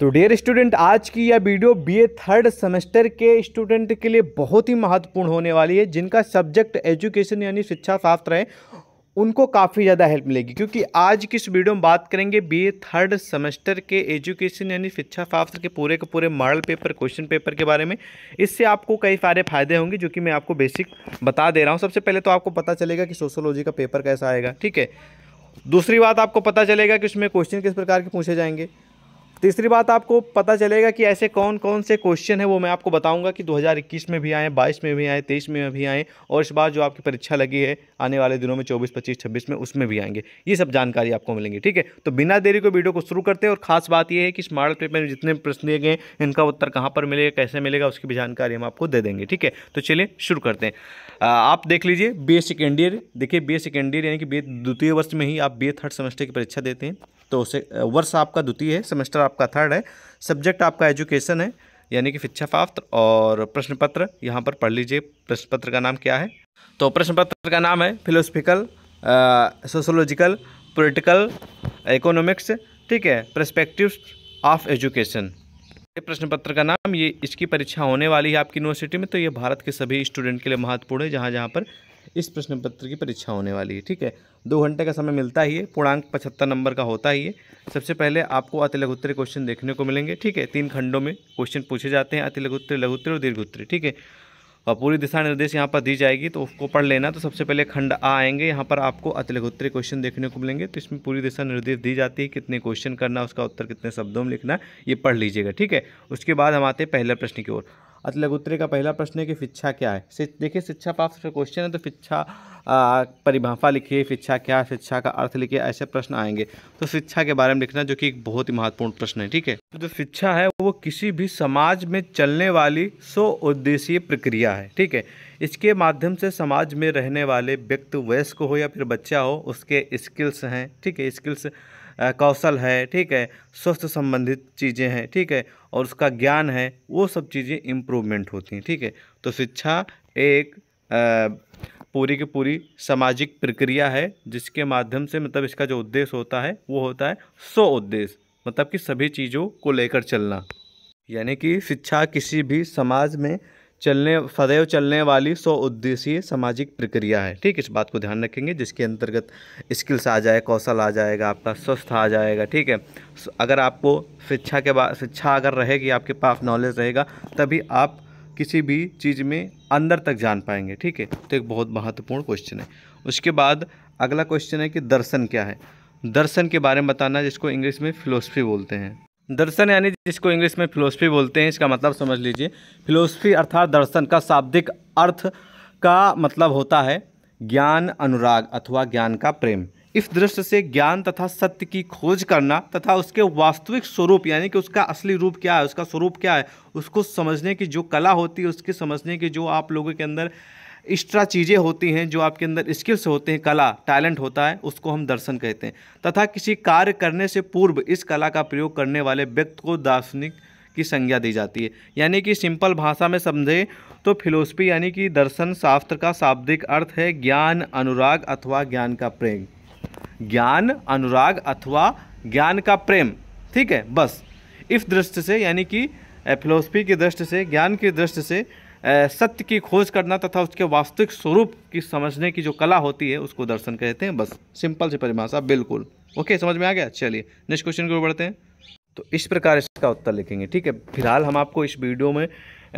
तो dear student आज की यह वीडियो बीए थर्ड सेमेस्टर के स्टूडेंट के लिए बहुत ही महत्वपूर्ण होने वाली है जिनका सब्जेक्ट एजुकेशन यानी शिक्षा शास्त्र है उनको काफ़ी ज़्यादा हेल्प मिलेगी क्योंकि आज की इस वीडियो में बात करेंगे बीए थर्ड सेमेस्टर के एजुकेशन यानी शिक्षा शास्त्र के पूरे के पूरे मॉडल पेपर क्वेश्चन पेपर के बारे में इससे आपको कई सारे फायदे होंगे जो कि मैं आपको बेसिक बता दे रहा हूँ सबसे पहले तो आपको पता चलेगा कि सोशोलॉजी का पेपर कैसा आएगा ठीक है दूसरी बात आपको पता चलेगा कि उसमें क्वेश्चन किस प्रकार के पूछे जाएंगे तीसरी बात आपको पता चलेगा कि ऐसे कौन कौन से क्वेश्चन है वो मैं आपको बताऊंगा कि 2021 में भी आए 22 में भी आए 23 में भी आए और इस बार जो आपकी परीक्षा लगी है आने वाले दिनों में 24, 25, 26 में उसमें भी आएंगे ये सब जानकारी आपको मिलेंगी ठीक है तो बिना देरी को वीडियो को शुरू करते हैं और खास बात यह है कि इस मॉडल पेपर में जितने प्रश्न दिए गए इनका उत्तर कहाँ पर मिलेगा कैसे मिलेगा उसकी भी जानकारी हम आपको दे देंगे ठीक है तो चलिए शुरू करते हैं आप देख लीजिए बी ए सेकेंड ईयर देखिए बी ए सेकेंड ईयर यानी कि बी द्वितीय वर्ष में ही आप बी ए थर्ड सेमेस्टर की परीक्षा देते हैं तो उसे वर्ष आपका द्वितीय है सेमेस्टर आपका थर्ड है सब्जेक्ट आपका एजुकेशन है यानी कि शिक्षा पात्र और प्रश्न पत्र यहाँ पर पढ़ लीजिए प्रश्न पत्र का नाम क्या है तो प्रश्न पत्र का नाम है फिलोसफिकल सोशोलॉजिकल पोलिटिकल इकोनॉमिक्स ठीक है प्रस्पेक्टिव ऑफ एजुकेशन ये प्रश्न पत्र का नाम ये इसकी परीक्षा होने वाली है आपकी यूनिवर्सिटी में तो ये भारत के सभी स्टूडेंट के लिए महत्वपूर्ण है जहाँ जहाँ पर इस प्रश्न पत्र की परीक्षा होने वाली है ठीक है दो घंटे का समय मिलता ही है पूर्णांक पचहत्तर नंबर का होता ही है सबसे पहले आपको अति लघुत्तर क्वेश्चन देखने को मिलेंगे ठीक है तीन खंडों में क्वेश्चन पूछे जाते हैं अति लघुत्तरी लघुत्तरी और दीर्घोत्तरी ठीक है और पूरी दिशा निर्देश यहाँ पर दी जाएगी तो उसको पढ़ लेना तो सबसे पहले खंड आ आएंगे यहाँ पर आपको लघुत्तरी क्वेश्चन देखने को मिलेंगे तो इसमें पूरी दिशा निर्देश दी जाती है कितने क्वेश्चन करना उसका उत्तर कितने शब्दों में लिखना ये पढ़ लीजिएगा ठीक है उसके बाद हम आते हैं पहले प्रश्न की ओर अत लघुत्तरी का पहला प्रश्न है कि शिक्षा क्या है देखिए शिक्षा पाप से क्वेश्चन है तो शिक्षा परिभाषा लिखिए शिक्षा क्या शिक्षा का अर्थ लिखिए ऐसे प्रश्न आएंगे तो शिक्षा के बारे में लिखना जो कि एक बहुत ही महत्वपूर्ण प्रश्न है ठीक है तो जो शिक्षा है वो किसी भी समाज में चलने वाली सो उद्देश्य प्रक्रिया है ठीक है इसके माध्यम से समाज में रहने वाले व्यक्ति वयस्क हो या फिर बच्चा हो उसके स्किल्स हैं ठीक है स्किल्स कौशल है ठीक है स्वस्थ संबंधित चीज़ें हैं ठीक है और उसका ज्ञान है वो सब चीज़ें इम्प्रूवमेंट होती हैं ठीक है तो शिक्षा एक आ, पूरी की पूरी सामाजिक प्रक्रिया है जिसके माध्यम से मतलब इसका जो उद्देश्य होता है वो होता है सो उद्देश्य मतलब कि सभी चीज़ों को लेकर चलना यानी कि शिक्षा किसी भी समाज में चलने सदैव चलने वाली सौ उद्देश्यीय सामाजिक प्रक्रिया है ठीक इस बात को ध्यान रखेंगे जिसके अंतर्गत स्किल्स आ जाए कौशल आ जाएगा आपका स्वस्थ आ जाएगा ठीक है अगर आपको शिक्षा के बाद शिक्षा अगर रहेगी आपके पास नॉलेज रहेगा तभी आप किसी भी चीज़ में अंदर तक जान पाएंगे ठीक है तो एक बहुत महत्वपूर्ण क्वेश्चन है उसके बाद अगला क्वेश्चन है कि दर्शन क्या है दर्शन के बारे में बताना जिसको इंग्लिश में फ़िलोसफी बोलते हैं दर्शन यानी जिसको इंग्लिश में फिलोसफी बोलते हैं इसका मतलब समझ लीजिए फिलोसफी अर्थात दर्शन का शाब्दिक अर्थ का मतलब होता है ज्ञान अनुराग अथवा ज्ञान का प्रेम इस दृष्टि से ज्ञान तथा सत्य की खोज करना तथा उसके वास्तविक स्वरूप यानी कि उसका असली रूप क्या है उसका स्वरूप क्या है उसको समझने की जो कला होती है उसके समझने की जो आप लोगों के अंदर एक्स्ट्रा चीज़ें होती हैं जो आपके अंदर स्किल्स होते हैं कला टैलेंट होता है उसको हम दर्शन कहते हैं तथा किसी कार्य करने से पूर्व इस कला का प्रयोग करने वाले व्यक्ति को दार्शनिक की संज्ञा दी जाती है यानी कि सिंपल भाषा में समझे तो फिलोसफी यानी कि दर्शन शास्त्र का शाब्दिक अर्थ है ज्ञान अनुराग अथवा ज्ञान का प्रेम ज्ञान अनुराग अथवा ज्ञान का प्रेम ठीक है बस इस दृष्टि से यानी कि फिलोसफी की दृष्टि से ज्ञान की दृष्टि से सत्य की खोज करना तथा उसके वास्तविक स्वरूप की समझने की जो कला होती है उसको दर्शन कहते हैं बस सिंपल सी परिभाषा बिल्कुल ओके समझ में आ गया चलिए नेक्स्ट क्वेश्चन की ओर बढ़ते हैं तो इस प्रकार इसका उत्तर लिखेंगे ठीक है फिलहाल हम आपको इस वीडियो में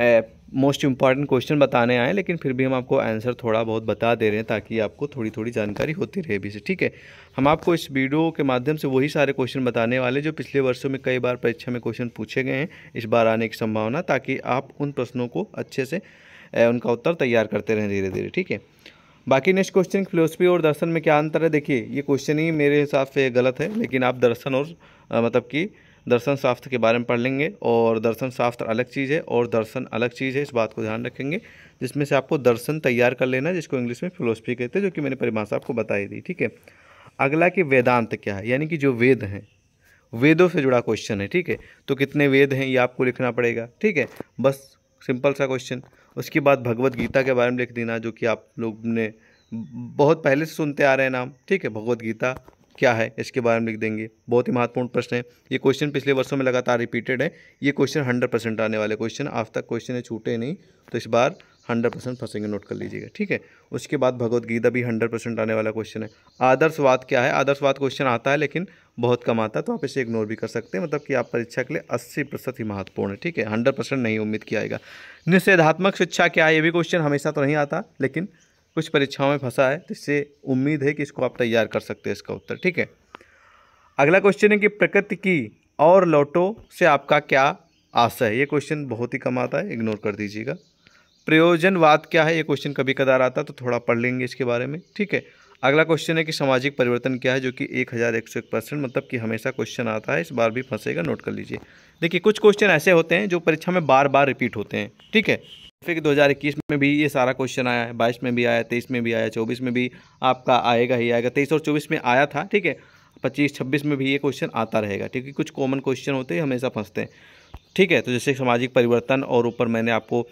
मोस्ट इम्पॉर्टेंट क्वेश्चन बताने आए लेकिन फिर भी हम आपको आंसर थोड़ा बहुत बता दे रहे हैं ताकि आपको थोड़ी थोड़ी जानकारी होती रहे भी से ठीक है हम आपको इस वीडियो के माध्यम से वही सारे क्वेश्चन बताने वाले जो पिछले वर्षों में कई बार परीक्षा में क्वेश्चन पूछे गए हैं इस बार आने की संभावना ताकि आप उन प्रश्नों को अच्छे से उनका उत्तर तैयार करते रहें धीरे धीरे ठीक है बाकी नेक्स्ट क्वेश्चन फिलोसफी और दर्शन में क्या अंतर है देखिए ये क्वेश्चन ही मेरे हिसाब से गलत है लेकिन आप दर्शन और मतलब कि दर्शन शास्त्र के बारे में पढ़ लेंगे और दर्शन शास्त्र अलग चीज़ है और दर्शन अलग चीज़ है इस बात को ध्यान रखेंगे जिसमें से आपको दर्शन तैयार कर लेना जिसको इंग्लिश में फिलोसफी कहते हैं जो कि मैंने परिभाषा आपको बताई दी ठीक है अगला कि वेदांत क्या है यानी कि जो वेद हैं वेदों से जुड़ा क्वेश्चन है ठीक है तो कितने वेद हैं ये आपको लिखना पड़ेगा ठीक है बस सिंपल सा क्वेश्चन उसके बाद भगवत गीता के बारे में लिख देना जो कि आप लोग ने बहुत पहले से सुनते आ रहे हैं नाम ठीक है भगवत गीता क्या है इसके बारे में लिख देंगे बहुत ही महत्वपूर्ण प्रश्न है ये क्वेश्चन पिछले वर्षों में लगातार रिपीटेड है ये क्वेश्चन हंड्रेड परसेंट आने वाले क्वेश्चन आज तक क्वेश्चन है छूटे नहीं तो इस बार हंड्रेड परसेंट फंसेंगे नोट कर लीजिएगा ठीक है उसके बाद भगवत गीता भी हंड्रेड परसेंट आने वाला क्वेश्चन है आदर्शवाद क्या है आदर्शवाद क्वेश्चन आता है लेकिन बहुत कम आता है तो आप इसे इग्नोर भी कर सकते हैं मतलब कि आप परीक्षा के लिए अस्सी प्रतिशत ही महत्वपूर्ण है ठीक है हंड्रेड परसेंट नहीं उम्मीद किया जाएगा निषेधात्मक शिक्षा क्या है ये भी क्वेश्चन हमेशा तो नहीं आता लेकिन कुछ परीक्षाओं में फंसा है तो इससे उम्मीद है कि इसको आप तैयार कर सकते हैं इसका उत्तर ठीक है अगला क्वेश्चन है कि प्रकृति की और लौटो से आपका क्या आशा है ये क्वेश्चन बहुत ही कम आता है इग्नोर कर दीजिएगा प्रयोजनवाद क्या है ये क्वेश्चन कभी कदार आता तो थोड़ा पढ़ लेंगे इसके बारे में ठीक है अगला क्वेश्चन है कि सामाजिक परिवर्तन क्या है जो कि एक हज़ार एक सौ एक परसेंट मतलब कि हमेशा क्वेश्चन आता है इस बार भी फंसेगा नोट कर लीजिए देखिए कुछ क्वेश्चन ऐसे होते हैं जो परीक्षा में बार बार रिपीट होते हैं ठीक है फिर इक्कीस में भी ये सारा क्वेश्चन आया है बाईस में भी आया तेईस में भी आया चौबीस में भी आपका आएगा ही आएगा तेईस और चौबीस में आया था ठीक है पच्चीस छब्बीस में भी ये क्वेश्चन आता रहेगा ठीक है कुछ कॉमन क्वेश्चन होते हैं हमेशा फंसते हैं ठीक है तो जैसे सामाजिक परिवर्तन और ऊपर मैंने आपको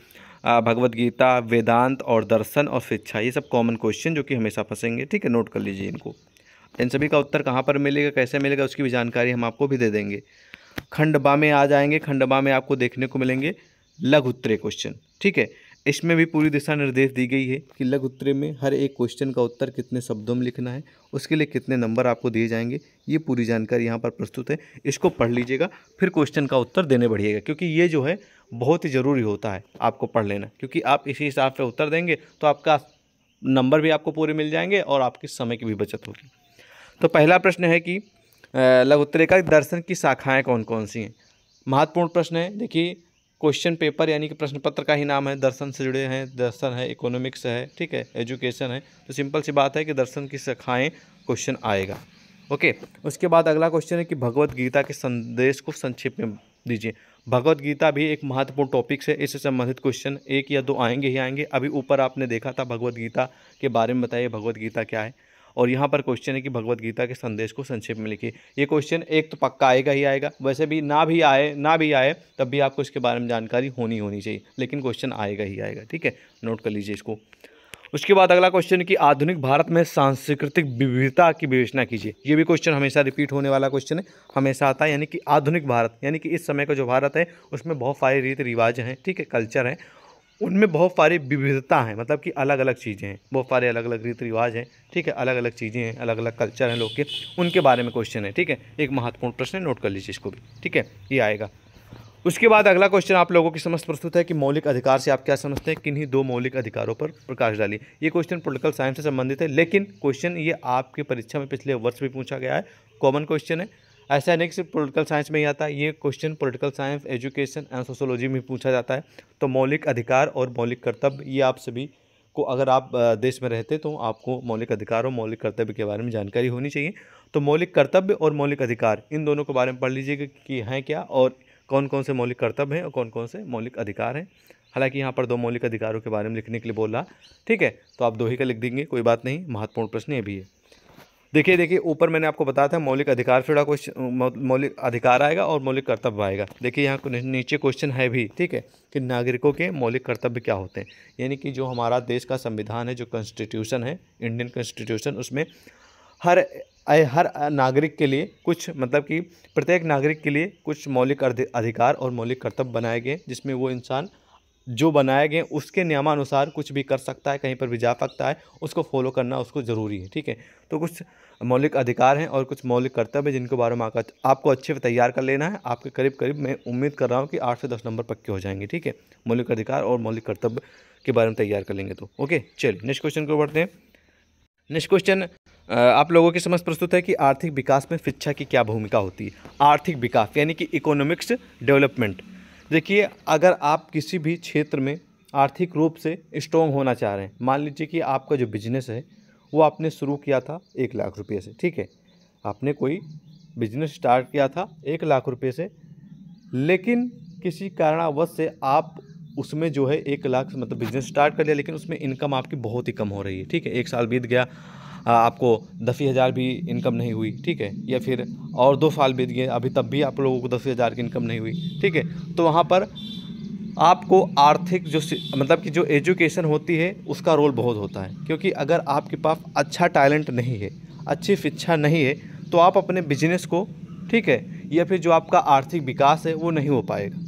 भगवत गीता वेदांत और दर्शन और शिक्षा ये सब कॉमन क्वेश्चन जो कि हमेशा फंसेंगे ठीक है नोट कर लीजिए इनको इन सभी का उत्तर कहाँ पर मिलेगा कैसे मिलेगा उसकी भी जानकारी हम आपको भी दे देंगे खंडबा में आ जाएंगे खंडबा में आपको देखने को मिलेंगे उत्तरे क्वेश्चन ठीक है इसमें भी पूरी दिशा निर्देश दी गई है कि लघु उत्तरे में हर एक क्वेश्चन का उत्तर कितने शब्दों में लिखना है उसके लिए कितने नंबर आपको दिए जाएंगे ये पूरी जानकारी यहाँ पर प्रस्तुत है इसको पढ़ लीजिएगा फिर क्वेश्चन का उत्तर देने बढ़िएगा क्योंकि ये जो है बहुत ही ज़रूरी होता है आपको पढ़ लेना क्योंकि आप इसी हिसाब से उत्तर देंगे तो आपका नंबर भी आपको पूरे मिल जाएंगे और आपके समय की भी बचत होगी तो पहला प्रश्न है कि लघुत्तरे का दर्शन की शाखाएँ कौन कौन सी हैं महत्वपूर्ण प्रश्न है देखिए क्वेश्चन पेपर यानी कि प्रश्न पत्र का ही नाम है दर्शन से जुड़े हैं दर्शन है इकोनॉमिक्स है ठीक है एजुकेशन है तो सिंपल सी बात है कि दर्शन की शाखाएँ क्वेश्चन आएगा ओके उसके बाद अगला क्वेश्चन है कि भगवत गीता के संदेश को संक्षेप में दीजिए भगवत गीता भी एक महत्वपूर्ण टॉपिक है इससे संबंधित क्वेश्चन एक या दो आएंगे ही आएंगे अभी ऊपर आपने देखा था भगवत गीता के बारे में बताइए भगवत गीता क्या है और यहाँ पर क्वेश्चन है कि भगवत गीता के संदेश को संक्षेप में लिखिए ये क्वेश्चन एक तो पक्का आएगा ही आएगा वैसे भी ना भी आए ना भी आए तब भी आपको इसके बारे में जानकारी होनी होनी चाहिए लेकिन क्वेश्चन आएगा ही आएगा ठीक है नोट कर लीजिए इसको उसके बाद अगला क्वेश्चन कि आधुनिक भारत में सांस्कृतिक विविधता की विवेचना कीजिए ये भी क्वेश्चन हमेशा रिपीट होने वाला क्वेश्चन है हमेशा आता है यानी कि आधुनिक भारत यानी कि इस समय का जो भारत है उसमें बहुत सारे रीति रिवाज हैं ठीक है कल्चर हैं उनमें बहुत सारी विविधता है मतलब कि अलग अलग चीज़ें हैं बहुत सारे अलग अलग रीति रिवाज हैं ठीक है अलग अलग चीज़ें हैं अलग अलग कल्चर हैं लोग के उनके बारे में क्वेश्चन है ठीक है एक महत्वपूर्ण प्रश्न है नोट कर लीजिए इसको भी ठीक है ये आएगा उसके बाद अगला क्वेश्चन आप लोगों की समझ प्रस्तुत है कि मौलिक अधिकार से आप क्या समझते हैं किन्हीं दो मौलिक अधिकारों पर प्रकाश डालिए ये क्वेश्चन पोलिटिकल साइंस से संबंधित है लेकिन क्वेश्चन ये आपकी परीक्षा में पिछले वर्ष भी पूछा गया है कॉमन क्वेश्चन है ऐसा नहीं कि सिर्फ पोलिटिकल साइंस में ही आता है ये question political science education and sociology में पूछा जाता है तो मौलिक अधिकार और मौलिक कर्तव्य ये आप सभी को अगर आप देश में रहते तो आपको मौलिक अधिकार और मौलिक कर्तव्य के बारे में जानकारी होनी चाहिए तो मौलिक कर्तव्य और मौलिक अधिकार इन दोनों के बारे में पढ़ लीजिएगा कि हैं क्या और कौन कौन से मौलिक कर्तव्य हैं और कौन कौन से मौलिक अधिकार हैं हालांकि यहाँ पर दो मौलिक अधिकारों के बारे में लिखने के लिए बोल रहा ठीक है तो आप दो ही का लिख देंगे कोई बात नहीं महत्वपूर्ण प्रश्न ये भी है देखिए देखिए ऊपर मैंने आपको बताया था मौलिक अधिकार फिर क्वेश्चन मौलिक अधिकार आएगा और मौलिक कर्तव्य आएगा देखिए यहाँ नीचे क्वेश्चन है भी ठीक है कि नागरिकों के मौलिक कर्तव्य क्या होते हैं यानी कि जो हमारा देश का संविधान है जो कॉन्स्टिट्यूशन है इंडियन कॉन्स्टिट्यूशन उसमें हर हर नागरिक के लिए कुछ मतलब कि प्रत्येक नागरिक के लिए कुछ मौलिक अधिकार और मौलिक कर्तव्य बनाए गए जिसमें वो इंसान जो बनाए गए उसके नियमानुसार कुछ भी कर सकता है कहीं पर भी जा सकता है उसको फॉलो करना उसको ज़रूरी है ठीक है तो कुछ मौलिक अधिकार हैं और कुछ मौलिक कर्तव्य जिनके बारे में आपको अच्छे से तैयार कर लेना है आपके करीब करीब मैं उम्मीद कर रहा हूँ कि आठ से दस नंबर पक्के हो जाएंगे ठीक है मौलिक अधिकार और मौलिक कर्तव्य के बारे में तैयार कर लेंगे तो ओके चलिए नेक्स्ट क्वेश्चन को बढ़ते हैं नेक्स्ट क्वेश्चन आप लोगों के समझ प्रस्तुत है कि आर्थिक विकास में शिक्षा की क्या भूमिका होती है आर्थिक विकास यानी कि इकोनॉमिक्स डेवलपमेंट देखिए अगर आप किसी भी क्षेत्र में आर्थिक रूप से स्ट्रॉन्ग होना चाह रहे हैं मान लीजिए कि आपका जो बिजनेस है वो आपने शुरू किया था एक लाख रुपये से ठीक है आपने कोई बिजनेस स्टार्ट किया था एक लाख रुपये से लेकिन किसी कारणवश से आप उसमें जो है एक लाख मतलब बिजनेस स्टार्ट कर लिया लेकिन उसमें इनकम आपकी बहुत ही कम हो रही है ठीक है एक साल बीत गया आपको दस ही हज़ार भी इनकम नहीं हुई ठीक है या फिर और दो साल बीत गए अभी तब भी आप लोगों को दस हज़ार की इनकम नहीं हुई ठीक है तो वहाँ पर आपको आर्थिक जो मतलब कि जो एजुकेशन होती है उसका रोल बहुत होता है क्योंकि अगर आपके पास अच्छा टैलेंट नहीं है अच्छी शिक्षा नहीं है तो आप अपने बिजनेस को ठीक है या फिर जो आपका आर्थिक विकास है वो नहीं हो पाएगा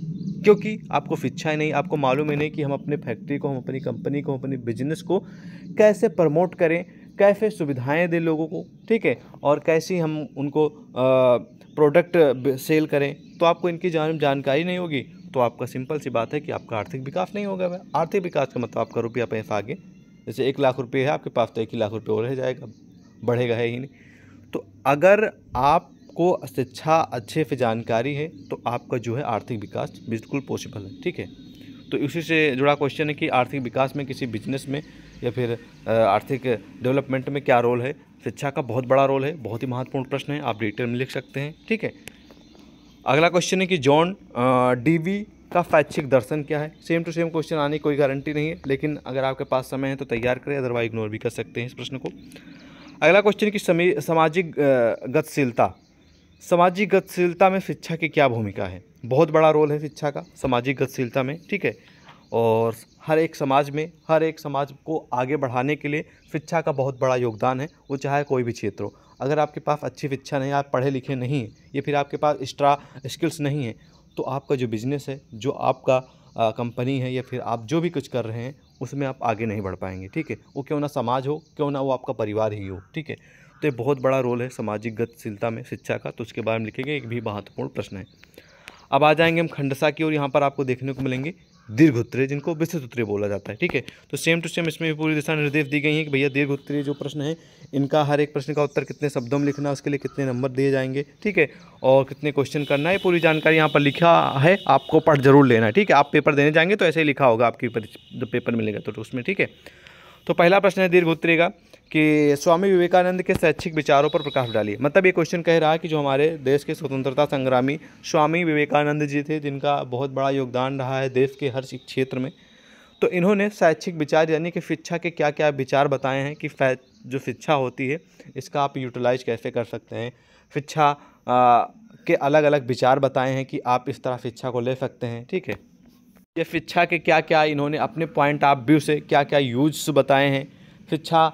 क्योंकि आपको शिक्षा ही नहीं आपको मालूम ही नहीं कि हम अपने फैक्ट्री को हम अपनी कंपनी को अपने बिजनेस को कैसे प्रमोट करें कैसे सुविधाएं दें लोगों को ठीक है और कैसे हम उनको प्रोडक्ट सेल करें तो आपको इनकी जान जानकारी नहीं होगी तो आपका सिंपल सी बात है कि आपका आर्थिक विकास नहीं होगा आर्थिक विकास का मतलब आपका रुपया पैसा आगे जैसे एक लाख रुपये है आपके पास तो एक ही लाख रुपये और रह जाएगा बढ़ेगा है ही नहीं तो अगर आपको शिक्षा अच्छे से जानकारी है तो आपका जो है आर्थिक विकास बिल्कुल पॉसिबल है ठीक है तो इसी से जुड़ा क्वेश्चन है कि आर्थिक विकास में किसी बिजनेस में या फिर आर्थिक डेवलपमेंट में क्या रोल है शिक्षा का बहुत बड़ा रोल है बहुत ही महत्वपूर्ण प्रश्न है आप डिटेल में लिख सकते हैं ठीक है अगला क्वेश्चन है कि जॉन डीवी का फैच्छिक दर्शन क्या है सेम टू सेम क्वेश्चन आने की कोई गारंटी नहीं है लेकिन अगर आपके पास समय है तो तैयार करें अदरवाइज इग्नोर भी कर सकते हैं इस प्रश्न को अगला क्वेश्चन कि सामाजिक गतिशीलता सामाजिक गतिशीलता में शिक्षा की क्या भूमिका है बहुत बड़ा रोल है शिक्षा का सामाजिक गतिशीलता में ठीक है और हर एक समाज में हर एक समाज को आगे बढ़ाने के लिए शिक्षा का बहुत बड़ा योगदान है वो चाहे कोई भी क्षेत्र हो अगर आपके पास अच्छी शिक्षा नहीं आप पढ़े लिखे नहीं या फिर आपके पास एक्स्ट्रा स्किल्स नहीं है तो आपका जो बिज़नेस है जो आपका कंपनी है या फिर आप जो भी कुछ कर रहे हैं उसमें आप आगे नहीं बढ़ पाएंगे ठीक है वो क्यों ना समाज हो क्यों ना वो आपका परिवार ही हो ठीक है तो ये बहुत बड़ा रोल है सामाजिक गतिशीलता में शिक्षा का तो उसके बारे में लिखेंगे एक भी महत्वपूर्ण प्रश्न है अब आ जाएंगे हम खंडसा की ओर यहाँ पर आपको देखने को मिलेंगे दीर्घ उत्तरीय जिनको विस्तृत उत्तरीय बोला जाता है ठीक है तो सेम टू सेम इसमें भी पूरी दिशा निर्देश दी गई है कि भैया दीर्घ उत्तरीय जो प्रश्न है इनका हर एक प्रश्न का उत्तर कितने शब्दों में लिखना है उसके लिए कितने नंबर दिए जाएंगे ठीक है और कितने क्वेश्चन करना है पूरी जानकारी यहाँ पर लिखा है आपको पढ़ जरूर लेना है ठीक है आप पेपर देने जाएंगे तो ऐसे ही लिखा होगा आपकी पेपर मिलेगा तो उसमें ठीक है तो पहला प्रश्न है दीर्घ उत्तरीय का कि स्वामी विवेकानंद के शैक्षिक विचारों पर प्रकाश डालिए मतलब ये क्वेश्चन कह रहा है कि जो हमारे देश के स्वतंत्रता संग्रामी स्वामी विवेकानंद जी थे जिनका बहुत बड़ा योगदान रहा है देश के हर क्षेत्र में तो इन्होंने शैक्षिक विचार यानी कि शिक्षा के क्या क्या विचार बताए हैं कि जो शिक्षा होती है इसका आप यूटिलाइज कैसे कर सकते हैं शिक्षा के अलग अलग विचार बताए हैं कि आप इस तरह शिक्षा को ले सकते हैं ठीक है ये शिक्षा के क्या क्या इन्होंने अपने पॉइंट ऑफ व्यू से क्या क्या यूज बताए हैं शिक्षा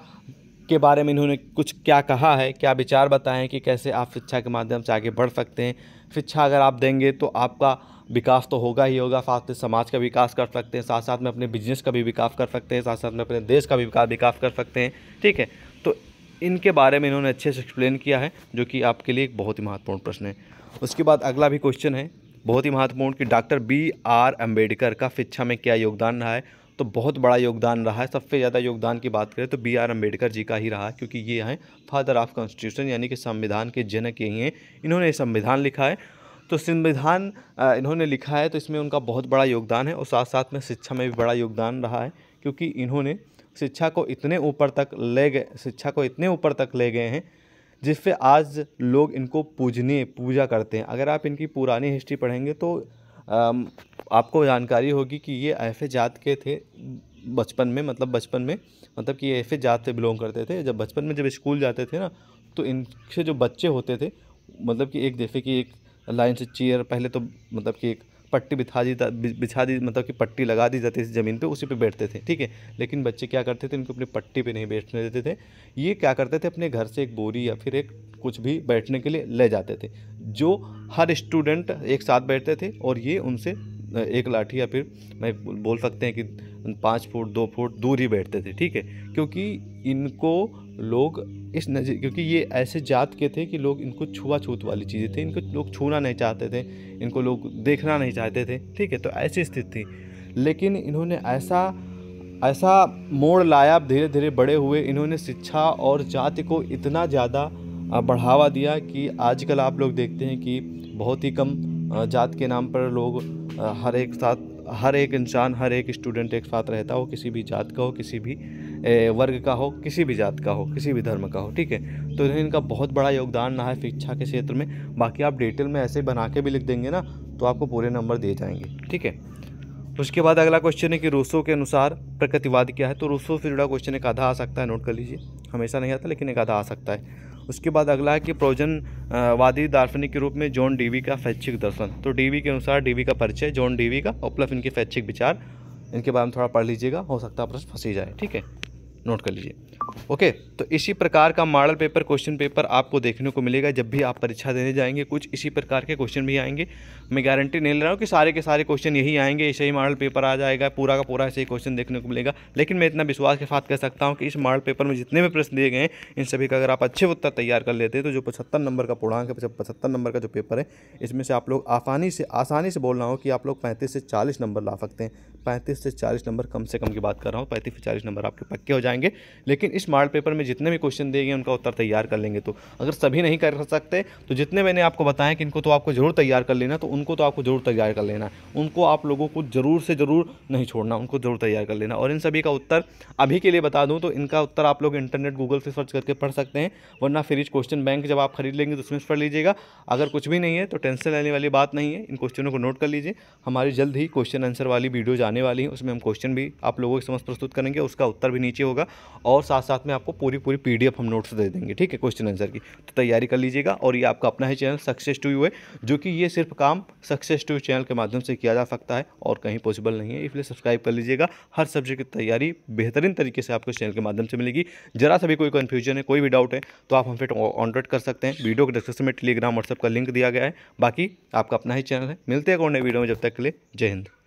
के बारे में इन्होंने कुछ क्या कहा है क्या विचार बताएं कि कैसे आप शिक्षा के माध्यम से आगे बढ़ सकते हैं शिक्षा अगर आप देंगे तो आपका विकास तो होगा ही होगा साथ में समाज का विकास कर सकते हैं साथ साथ में अपने बिजनेस का भी विकास कर सकते हैं साथ साथ में अपने देश का भी विकास कर सकते हैं ठीक है तो इनके बारे में इन्होंने अच्छे से एक्सप्लेन किया है जो कि आपके लिए एक बहुत ही महत्वपूर्ण प्रश्न है उसके बाद अगला भी क्वेश्चन है बहुत ही महत्वपूर्ण कि डॉक्टर बी आर अम्बेडकर का शिक्षा में क्या योगदान रहा है तो बहुत बड़ा योगदान रहा है सबसे ज़्यादा योगदान की बात करें तो बी आर अम्बेडकर जी का ही रहा है क्योंकि ये हैं फादर ऑफ कॉन्स्टिट्यूशन यानी कि संविधान के जनक यही हैं इन्होंने संविधान लिखा है तो संविधान इन्होंने लिखा है तो इसमें उनका बहुत बड़ा योगदान है और साथ साथ में शिक्षा में भी बड़ा योगदान रहा है क्योंकि इन्होंने शिक्षा को इतने ऊपर तक ले गए शिक्षा को इतने ऊपर तक ले गए हैं जिससे आज लोग इनको पूजने पूजा करते हैं अगर आप इनकी पुरानी हिस्ट्री पढ़ेंगे तो आपको जानकारी होगी कि ये ऐसे जात के थे बचपन में मतलब बचपन में मतलब कि ये ऐसे जात से बिलोंग करते थे जब बचपन में जब स्कूल जाते थे ना तो इनसे जो बच्चे होते थे मतलब कि एक जैसे कि एक लाइन से चेयर पहले तो मतलब कि एक पट्टी बिछा दी बिछा दी मतलब कि पट्टी लगा दी जाती थी ज़मीन पे उसी पे बैठते थे ठीक है लेकिन बच्चे क्या करते थे इनको अपनी पट्टी पे नहीं बैठने देते थे ये क्या करते थे अपने घर से एक बोरी या फिर एक कुछ भी बैठने के लिए ले जाते थे जो हर स्टूडेंट एक साथ बैठते थे और ये उनसे एक लाठी या फिर मैं बोल सकते हैं कि पाँच फुट दो फुट दूर ही बैठते थे ठीक है क्योंकि इनको लोग इस नज़र क्योंकि ये ऐसे जात के थे कि लोग इनको छुआछूत वाली चीज़ें थी इनको लोग छूना नहीं चाहते थे इनको लोग देखना नहीं चाहते थे ठीक है तो ऐसी स्थिति थी लेकिन इन्होंने ऐसा ऐसा मोड़ लाया धीरे धीरे बड़े हुए इन्होंने शिक्षा और जाति को इतना ज़्यादा बढ़ावा दिया कि आजकल आप लोग देखते हैं कि बहुत ही कम जात के नाम पर लोग हर एक साथ हर एक इंसान हर एक स्टूडेंट एक साथ रहता हो किसी भी जात का हो किसी भी वर्ग का हो किसी भी जात का हो किसी भी धर्म का हो ठीक है तो इनका बहुत बड़ा योगदान रहा है शिक्षा के क्षेत्र में बाकी आप डिटेल में ऐसे बना के भी लिख देंगे ना तो आपको पूरे नंबर दिए जाएंगे ठीक है उसके बाद अगला क्वेश्चन है कि रूसो के अनुसार प्रकृतिवाद क्या है तो रूसो से जुड़ा क्वेश्चन एक आधा आ सकता है नोट कर लीजिए हमेशा नहीं आता लेकिन एक आधा आ सकता है उसके बाद अगला है कि प्रोजन वादी दार्शनिक के रूप में जॉन डीवी का फैच्छिक दर्शन तो डीवी के अनुसार डीवी का परिचय जॉन डीवी का और प्लस इनके फैच्छिक विचार इनके बारे में थोड़ा पढ़ लीजिएगा हो सकता है प्रश्न फंसी जाए ठीक है नोट कर लीजिए ओके तो इसी प्रकार का मॉडल पेपर क्वेश्चन पेपर आपको देखने को मिलेगा जब भी आप परीक्षा देने जाएंगे कुछ इसी प्रकार के क्वेश्चन भी आएंगे मैं गारंटी नहीं ले रहा हूँ कि सारे के सारे क्वेश्चन यही आएंगे ऐसे ही मॉडल पेपर आ जाएगा पूरा का पूरा ऐसे ही क्वेश्चन देखने को मिलेगा लेकिन मैं इतना विश्वास के साथ कह सकता हूँ कि इस मॉडल पेपर में जितने भी प्रश्न दिए गए इन सभी का अगर आप अच्छे उत्तर तैयार कर लेते हैं तो जो पचहत्तर नंबर का पूर्णांक है पचहत्तर नंबर का जो पेपर है इसमें से आप लोग आसानी से आसानी से बोल रहा हूँ कि आप लोग पैंतीस से चालीस नंबर ला सकते हैं पैंतीस से चालीस नंबर कम से कम की बात कर रहा हूँ पैंतीस से चालीस नंबर आपके पक्के हो जाएंगे लेकिन इस मार्ट पेपर में जितने भी क्वेश्चन दिए गए उनका उत्तर तैयार कर लेंगे तो अगर सभी नहीं कर सकते तो जितने मैंने आपको बताया कि इनको तो आपको ज़रूर तैयार कर लेना तो उनको तो आपको ज़रूर तैयार कर लेना उनको आप लोगों को ज़रूर से ज़रूर नहीं छोड़ना उनको ज़रूर तैयार कर लेना और इन सभी का उत्तर अभी के लिए बता दूँ तो इनका उत्तर आप लोग इंटरनेट गूगल से सर्च करके पढ़ सकते हैं वरना इस क्वेश्चन बैंक जब आप खरीद लेंगे तो उसमें पढ़ लीजिएगा अगर कुछ भी नहीं है तो टेंशन लेने वाली बात नहीं है इन क्वेश्चनों को नोट कर लीजिए हमारी जल्द ही क्वेश्चन आंसर वाली वीडियो जाने वाली है उसमें हम क्वेश्चन भी आप लोगों के समझ प्रस्तुत करेंगे उसका उत्तर भी नीचे होगा और साथ साथ में आपको पूरी पूरी पीडीएफ हम नोट्स दे देंगे ठीक है क्वेश्चन आंसर की तो तैयारी कर लीजिएगा और ये आपका अपना ही चैनल सक्सेस टू यू है जो कि ये सिर्फ काम सक्सेस टू चैनल के माध्यम से किया जा सकता है और कहीं पॉसिबल नहीं है इसलिए सब्सक्राइब कर लीजिएगा हर सब्जेक्ट की तैयारी बेहतरीन तरीके से आपको चैनल के माध्यम से मिलेगी जरा सा भी कोई कन्फ्यूजन है कोई भी डाउट है तो आप हमसे कॉन्टैक्ट कर सकते हैं वीडियो के डिस्क्रिप्शन में टेलीग्राम व्हाट्सअप का लिंक दिया गया है बाकी आपका अपना ही चैनल है मिलते हैं और नए वीडियो में जब तक के लिए जय हिंद